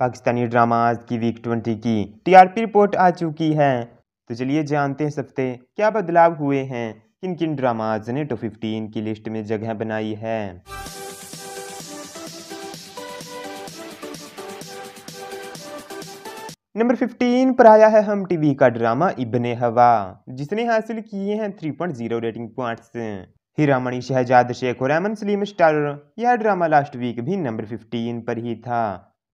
Pakistani dramas की week twenty की TRP report आ चुकी है तो चलिए जानते हैं सबसे क्या बदलाव हुए हैं किन किन ड्रामाज ने टॉप फिफ्टीन की लिस्ट में जगह बनाई है नंबर 15 पर आया है हम टीवी का ड्रामा इब्ने हवा जिसने हासिल किए हैं 3.0 रेटिंग पॉइंट्स हीरामणि शहजाद शेख और एमन सलीम स्टार यह ड्रामा लास्ट वीक भी नंबर 15 पर ही था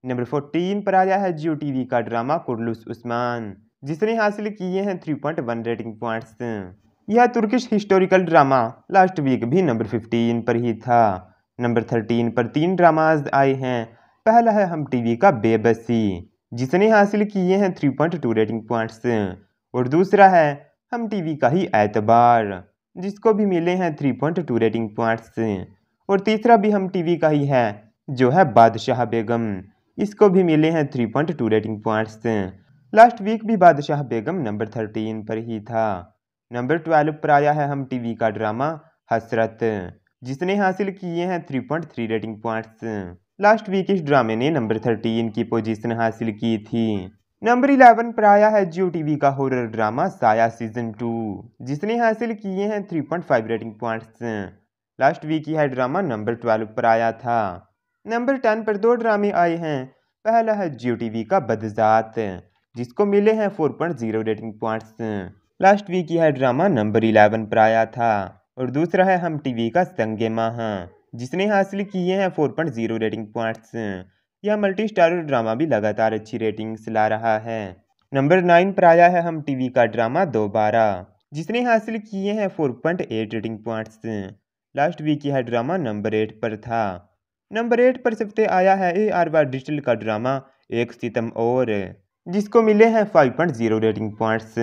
नंबर फोर्टीन पर आया है जियो टी का ड्रामा कुरलुस उस्मान जिसने हासिल किए हैं three point one rating points यह Turkish historical drama last week भी नंबर फिफ्टीन पर ही था नंबर थर्टीन पर तीन ड्रामाज आए हैं पहला है हम टीवी का बेबसी जिसने हासिल किए हैं three point two rating points और दूसरा है हम टीवी का ही एतबार जिसको भी मिले हैं three point two rating points और तीसरा भी हम टीवी का ही है जो है बादशाह बेगम इसको भी मिले हैं three point two rating points last week भी बादशाह बेगम नंबर थर्टीन पर ही था नंबर ट्वेल्व पर आया है हम टीवी का ड्रामा हसरत जिसने हासिल किए हैं three point three rating points last week इस ड्रामे ने नंबर थर्टीन की पोजीशन हासिल की थी नंबर इलेवन पर आया है जियो टीवी का horror drama Saya season two जिसने हासिल किए हैं three point five rating points last week यह ड्रामा नंबर ट्वेल्व पर आया था नंबर टेन पर दो ड्रामे आए हैं पहला है जियो टी वी का बदजात जिसको मिले हैं four point zero rating points last week यह ड्रामा नंबर इलेवन पर आया था और दूसरा है हम टीवी का संगे माह जिसने हासिल किए हैं four point zero rating points यह मल्टी स्टारर ड्रामा भी लगातार अच्छी रेटिंग्स ला रहा है नंबर नाइन पर आया है हम टीवी का ड्रामा दोबारा जिसने हासिल किए हैं four point eight rating points last week यह ड्रामा नंबर एट पर था नंबर एट पर सबसे आया है ए आर वाई डिजिटल का ड्रामा एक सितम और जिसको मिले हैं five point zero rating points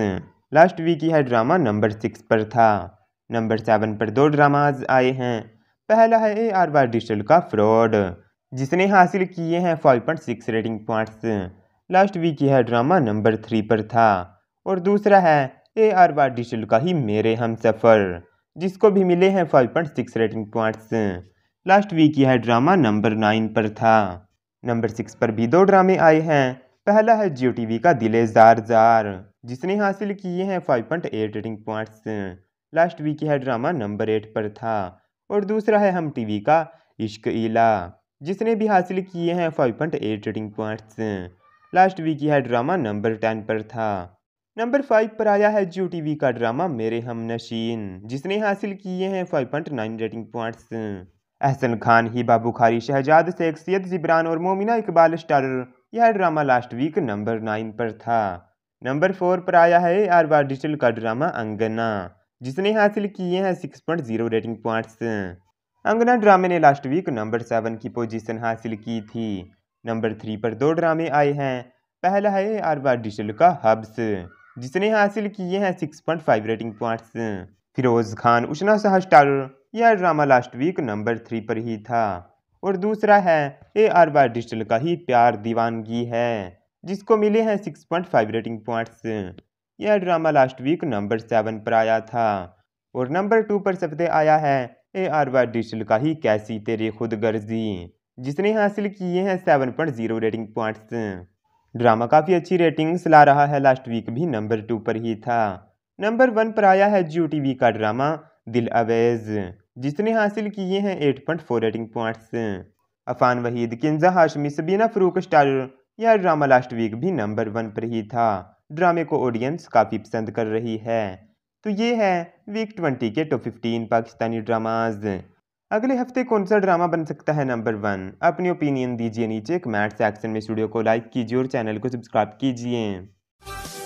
last week यह ड्रामा नंबर सिक्स पर था नंबर सेवन पर दो ड्रामाज आए हैं पहला है ए आर वाई डिजिटल का फ्रॉड जिसने हासिल किए हैं five point six rating points last week यह ड्रामा नंबर थ्री पर था और दूसरा है ए आर वाई डिजिटल का ही मेरे हम सफ़र जिसको भी मिले हैं five point six rating points last week यह ड्रामा नंबर नाइन पर था नंबर सिक्स पर भी दो ड्रामे आए हैं पहला है जियो वी का दिले जार जार जिसने हासिल किए हैं five point eight rating points last week यह ड्रामा नंबर एट पर था और दूसरा है हम टीवी का इश्क इला जिसने भी हासिल किए हैं five point eight rating points last week यह ड्रामा नंबर टेन पर था नंबर फाइव पर आया है जियो वी का ड्रामा मेरे हम नशीन जिसने हासिल किए हैं nine rating points Ahsan Khan Hiba Bukhari Shahzad Sheikh Syed Jibran और मोमिना इकबाल स्टारर यह drama last week number nine पर था नंबर फोर पर आया है आर बार डिजिटल का ड्रामा अंगना जिसने हासिल किए हैं six point zero rating points Angna ड्रामे ने लास्ट वीक नंबर सेवन की पोजीशन हासिल की थी नंबर थ्री पर दो ड्रामे आए हैं पहला है आर बार डिजिटल का हब्स जिसने हासिल किए हैं six point five rating points Feroze Khan Ushna Shah starrer यह drama last week number three पर ही था और दूसरा है ए आर बार डिजिटल का ही प्यार दीवानगी है जिसको मिले हैं six point five rating points यह drama last week number seven पर आया था और नंबर टू पर सबसे आया है ए आर बार डिजिटल का ही कैसी तेरे खुद गर्जी जिसने हासिल किए हैं seven point zero rating points drama काफ़ी अच्छी रेटिंग्स ला रहा है लास्ट वीक भी नंबर टू पर ही था नंबर वन पर आया है जियो वी का ड्रामा दिल अवेज़ जिसने हासिल किए हैं eight point four rating points Affan Waheed Kinza Hashmi Sabeena Farooq star यह ड्रामा लास्ट वीक भी नंबर वन पर ही था ड्रामे को ऑडियंस काफ़ी पसंद कर रही है तो ये है वीक ट्वेंटी के टॉप फिफ्टीन पाकिस्तानी ड्रामाज अगले हफ्ते कौन सा ड्रामा बन सकता है नंबर वन अपनी ओपिनियन दीजिए नीचे कमेंट सेक्शन में स्टूडियो को लाइक कीजिए और चैनल को सब्सक्राइब कीजिए